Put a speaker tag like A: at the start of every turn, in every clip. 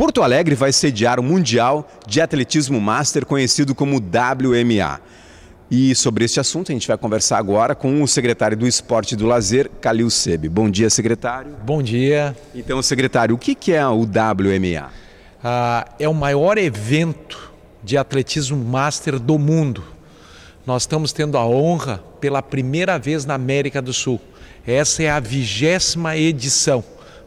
A: Porto Alegre vai sediar o Mundial de Atletismo Master, conhecido como WMA. E sobre este assunto a gente vai conversar agora com o secretário do Esporte e do Lazer, Calil Sebe. Bom dia, secretário. Bom dia. Então, secretário, o que é o WMA? Ah, é o maior
B: evento de atletismo master do mundo. Nós estamos tendo a honra pela primeira vez na América do Sul. Essa é a vigésima edição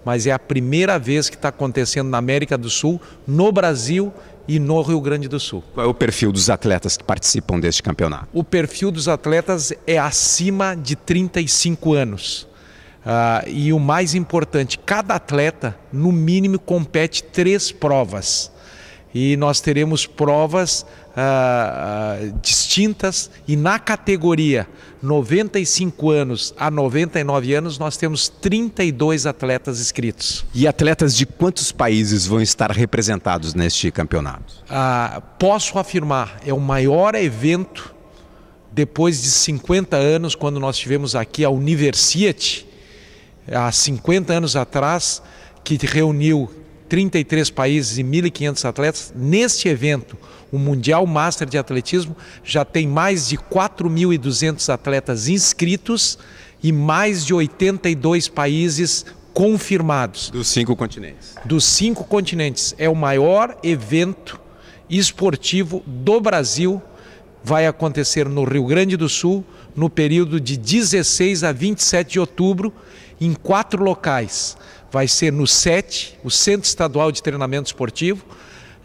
B: mas é a primeira vez que está acontecendo na América do Sul, no Brasil e
A: no Rio Grande do Sul. Qual é o perfil dos atletas que participam deste campeonato?
B: O perfil dos atletas é acima de 35 anos. Uh, e o mais importante, cada atleta, no mínimo, compete três provas e nós teremos provas ah, ah, distintas e na categoria 95 anos a 99 anos nós temos 32 atletas
A: inscritos. E atletas de quantos países vão estar representados neste campeonato?
B: Ah, posso afirmar, é o maior evento depois de 50 anos, quando nós tivemos aqui a Universiate, há 50 anos atrás, que reuniu 33 países e 1.500 atletas. Neste evento, o Mundial Master de Atletismo, já tem mais de 4.200 atletas inscritos e mais de 82 países confirmados. Dos cinco continentes. Dos cinco continentes. É o maior evento esportivo do Brasil. Vai acontecer no Rio Grande do Sul no período de 16 a 27 de outubro em quatro locais. Vai ser no SET, o Centro Estadual de Treinamento Esportivo,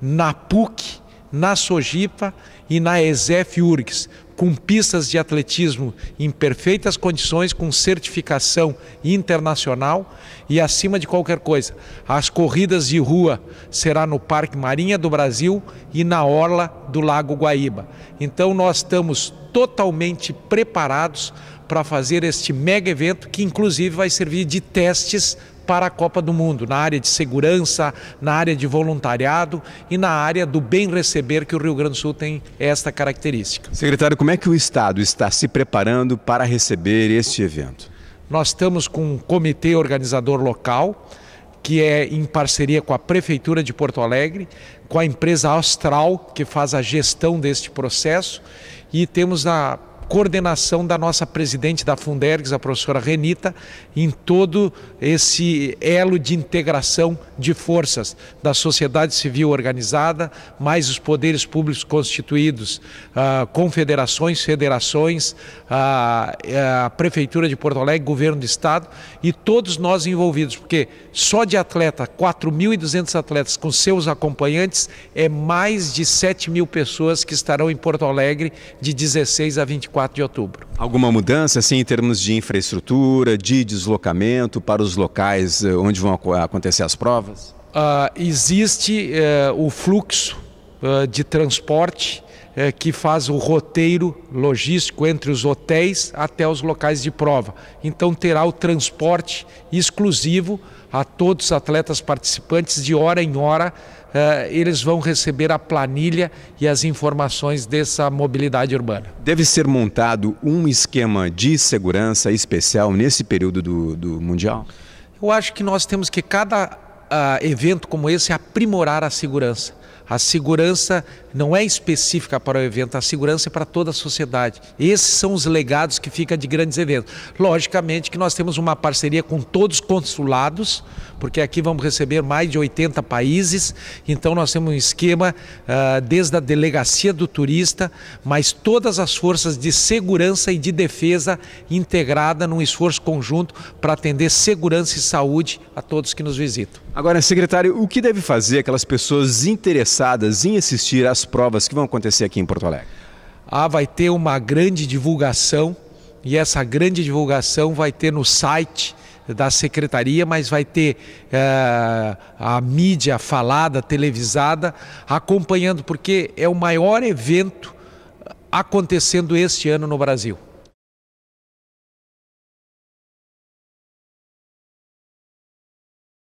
B: na PUC, na Sojipa e na ESEF URGS, com pistas de atletismo em perfeitas condições, com certificação internacional e acima de qualquer coisa. As corridas de rua será no Parque Marinha do Brasil e na orla do Lago Guaíba. Então nós estamos totalmente preparados para fazer este mega evento que inclusive vai servir de testes para a Copa do Mundo, na área de segurança, na área de voluntariado e na área do bem receber, que o Rio Grande do Sul tem esta característica.
A: Secretário, como é que o Estado está se preparando para receber este evento?
B: Nós estamos com um comitê organizador local, que é em parceria com a Prefeitura de Porto Alegre, com a empresa Austral, que faz a gestão deste processo, e temos a coordenação da nossa presidente da Fundergs, a professora Renita, em todo esse elo de integração de forças da sociedade civil organizada, mais os poderes públicos constituídos, ah, confederações, federações, ah, eh, a Prefeitura de Porto Alegre, Governo do Estado e todos nós envolvidos, porque só de atleta, 4.200 atletas com seus acompanhantes, é mais de 7 mil pessoas que estarão em Porto Alegre de 16 a 24 4 de outubro.
A: Alguma mudança assim, em termos de infraestrutura, de deslocamento para os locais eh, onde vão acontecer as provas?
B: Uh, existe uh, o fluxo uh, de transporte é, que faz o roteiro logístico entre os hotéis até os locais de prova. Então terá o transporte exclusivo a todos os atletas participantes, de hora em hora, é, eles vão receber a planilha e as informações dessa mobilidade urbana.
A: Deve ser montado um esquema de segurança especial nesse período do, do Mundial?
B: Eu acho que nós temos que cada uh, evento como esse aprimorar a segurança. A segurança não é específica para o evento, a segurança é para toda a sociedade. Esses são os legados que fica de grandes eventos. Logicamente que nós temos uma parceria com todos os consulados, porque aqui vamos receber mais de 80 países, então nós temos um esquema uh, desde a delegacia do turista, mas todas as forças de segurança e de defesa integrada num esforço conjunto para atender segurança e saúde
A: a todos que nos visitam. Agora, secretário, o que deve fazer aquelas pessoas interessadas em assistir às provas que vão acontecer aqui em Porto Alegre?
B: Ah, vai ter uma grande divulgação e essa grande divulgação vai ter no site da secretaria, mas vai ter é, a mídia falada, televisada, acompanhando, porque é o maior evento acontecendo este ano no Brasil.